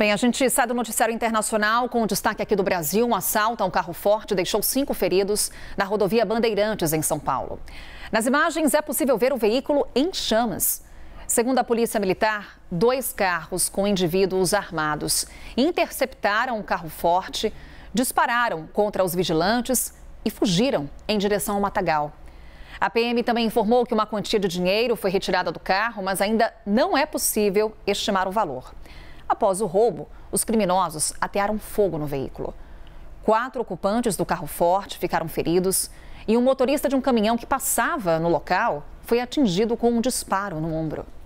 Bem, a gente sai do noticiário internacional com o destaque aqui do Brasil. Um assalto a um carro forte deixou cinco feridos na rodovia Bandeirantes, em São Paulo. Nas imagens é possível ver o veículo em chamas. Segundo a Polícia Militar, dois carros com indivíduos armados interceptaram um carro forte, dispararam contra os vigilantes e fugiram em direção ao matagal. A PM também informou que uma quantia de dinheiro foi retirada do carro, mas ainda não é possível estimar o valor. Após o roubo, os criminosos atearam fogo no veículo. Quatro ocupantes do carro forte ficaram feridos e um motorista de um caminhão que passava no local foi atingido com um disparo no ombro.